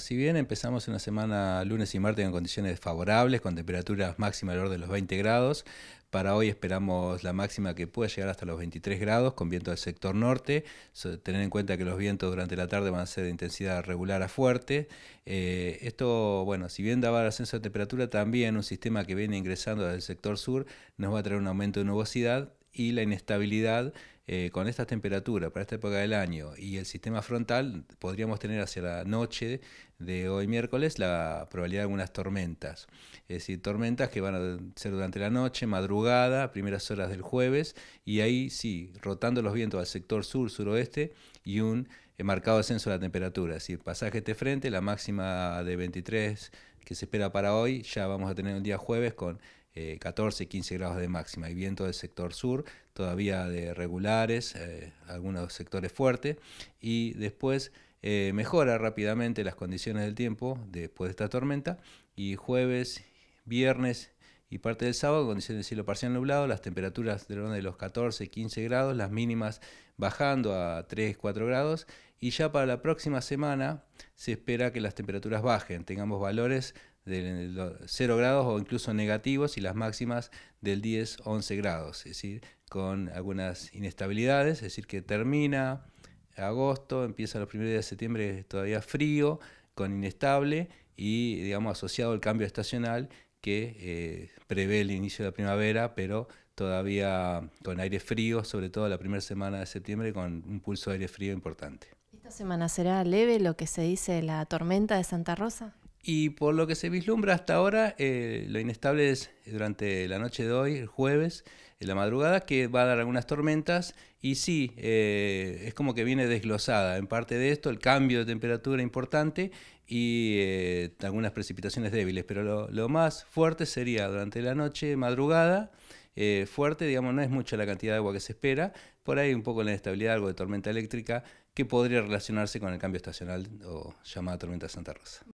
Si bien, empezamos una semana lunes y martes en condiciones favorables, con temperaturas máximas alrededor de los 20 grados. Para hoy esperamos la máxima que pueda llegar hasta los 23 grados, con viento del sector norte. tener en cuenta que los vientos durante la tarde van a ser de intensidad regular a fuerte. Eh, esto, bueno, si bien daba el ascenso de temperatura, también un sistema que viene ingresando del sector sur nos va a traer un aumento de nubosidad y la inestabilidad eh, con esta temperatura para esta época del año y el sistema frontal, podríamos tener hacia la noche de hoy miércoles la probabilidad de algunas tormentas. Es decir, tormentas que van a ser durante la noche, madrugada, primeras horas del jueves, y ahí sí, rotando los vientos al sector sur, suroeste y un eh, marcado ascenso de la temperatura. Es decir, pasaje de frente, la máxima de 23 que se espera para hoy, ya vamos a tener un día jueves con 14, eh, 15 grados de máxima y viento del sector sur, todavía de regulares, eh, algunos sectores fuertes, y después eh, mejora rápidamente las condiciones del tiempo después de esta tormenta, y jueves, viernes y parte del sábado, condiciones de cielo parcial nublado, las temperaturas de los 14, 15 grados, las mínimas bajando a 3, 4 grados y ya para la próxima semana se espera que las temperaturas bajen, tengamos valores de 0 grados o incluso negativos y las máximas del 10-11 grados, es decir, con algunas inestabilidades, es decir, que termina agosto, empieza los primeros días de septiembre todavía frío, con inestable y, digamos, asociado al cambio estacional que eh, prevé el inicio de la primavera, pero todavía con aire frío, sobre todo la primera semana de septiembre, con un pulso de aire frío importante. ¿Esta semana será leve lo que se dice la tormenta de Santa Rosa? Y por lo que se vislumbra hasta ahora, eh, lo inestable es eh, durante la noche de hoy, el jueves, en la madrugada, que va a dar algunas tormentas y sí, eh, es como que viene desglosada. En parte de esto, el cambio de temperatura importante y algunas precipitaciones débiles, pero lo, más fuerte sería durante la noche, madrugada, eh, fuerte, digamos, no es mucha la cantidad de agua que se espera. Por ahí un poco la inestabilidad, algo de tormenta eléctrica que podría relacionarse con el cambio estacional o llamada tormenta Santa Rosa.